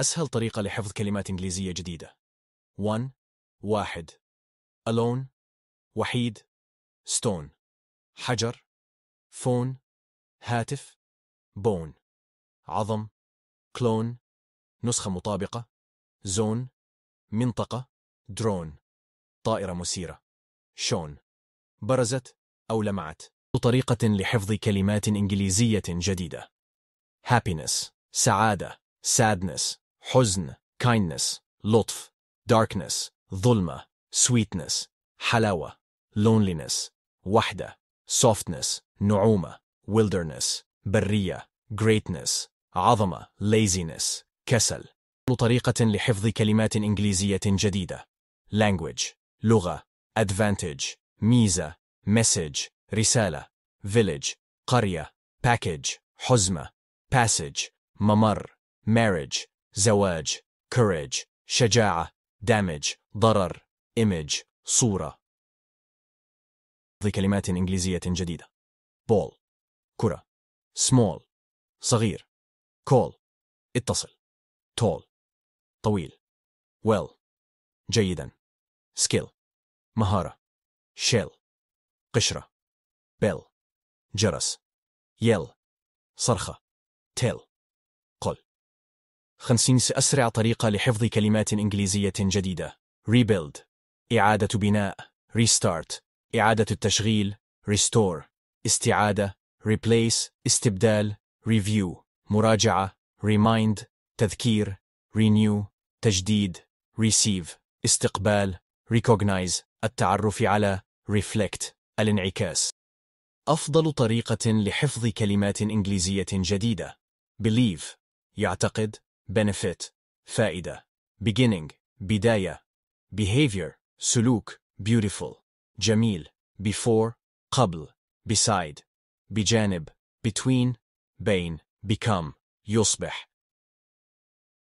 أسهل طريقة لحفظ كلمات إنجليزية جديدة. 1. واحد. alone وحيد. stone حجر. phone هاتف. bone عظم. clone نسخة مطابقة. zone منطقة. درون طائرة مسيرة. شون برزت أو لمعت. طريقة لحفظ كلمات إنجليزية جديدة. happiness سعادة sadness حزن kindness لطف darkness ظلمة sweetness حلاوة loneliness وحدة softness نعومة wilderness برية greatness عظمة laziness كسل طريقة لحفظ كلمات إنجليزية جديدة language لغة advantage ميزة message رسالة village قرية package حزمة passage ممر marriage زواج courage شجاعة damage ضرر image صورة ضي كلمات إنجليزية جديدة ball كرة small صغير call اتصل tall طويل well جيدا skill مهارة shell قشرة bell جرس yell صرخة tell 50 سأسرع طريقة لحفظ كلمات إنجليزية جديدة rebuild إعادة بناء restart إعادة التشغيل restore استعادة replace استبدال review مراجعة remind تذكير renew تجديد receive استقبال recognize التعرف على reflect الانعكاس أفضل طريقة لحفظ كلمات إنجليزية جديدة believe يعتقد benefit فائدة beginning بداية behavior سلوك beautiful جميل before قبل beside بجانب between بين become يصبح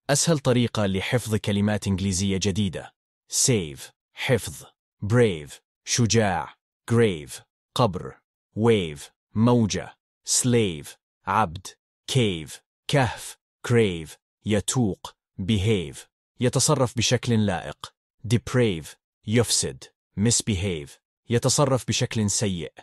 أسهل طريقة لحفظ كلمات إنجليزية جديدة save حفظ brave شجاع grave قبر wave موجة slave عبد cave كهف crave يتوق behave يتصرف بشكل لائق deprave يفسد misbehave يتصرف بشكل سيء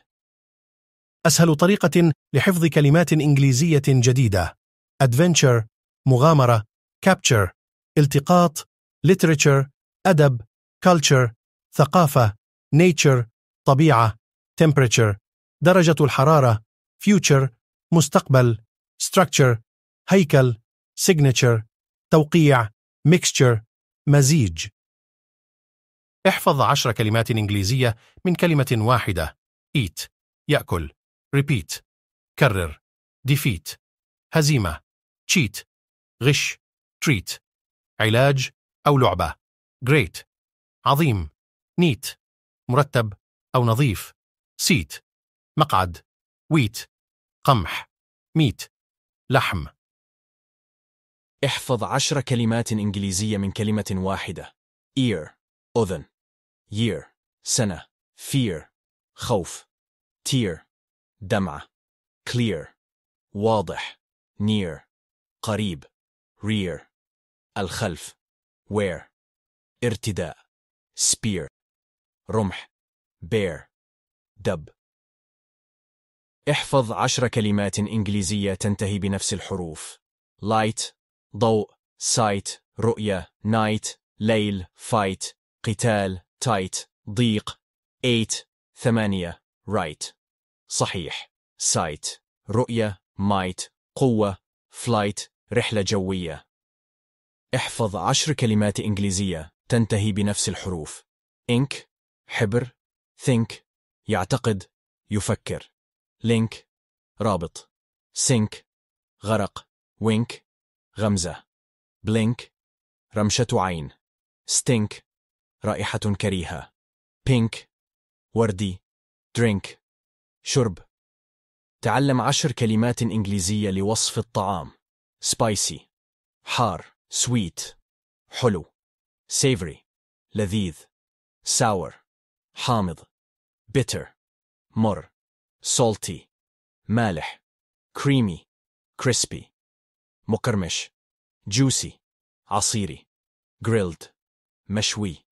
أسهل طريقة لحفظ كلمات إنجليزية جديدة adventure مغامرة capture التقاط literature أدب culture ثقافة nature طبيعة temperature درجة الحرارة future مستقبل structure هيكل signature توقيع mixture مزيج احفظ عشر كلمات إنجليزية من كلمة واحدة eat يأكل repeat كرر defeat هزيمة cheat غش treat علاج أو لعبة great عظيم neat مرتب أو نظيف seat مقعد wheat قمح meat لحم احفظ عشر كلمات إنجليزية من كلمة واحدة ear أذن year سنة fear خوف tear دمعة clear واضح near قريب rear الخلف Wear ارتداء spear رمح bear دب احفظ عشر كلمات إنجليزية تنتهي بنفس الحروف light ضوء سايت رؤية نايت ليل فايت قتال تايت ضيق ايت ثمانية رايت صحيح سايت رؤية مايت قوة فلايت رحلة جوية احفظ عشر كلمات إنجليزية تنتهي بنفس الحروف إنك حبر ثينك يعتقد يفكر لينك رابط سينك غرق وينك غمزة بلينك رمشة عين ستينك رائحة كريهة بينك وردي درينك شرب تعلم عشر كلمات إنجليزية لوصف الطعام سبايسي حار سويت حلو savory لذيذ sour حامض bitter مر salty مالح creamy crispy مقرمش جوسي عصيري grilled مشوي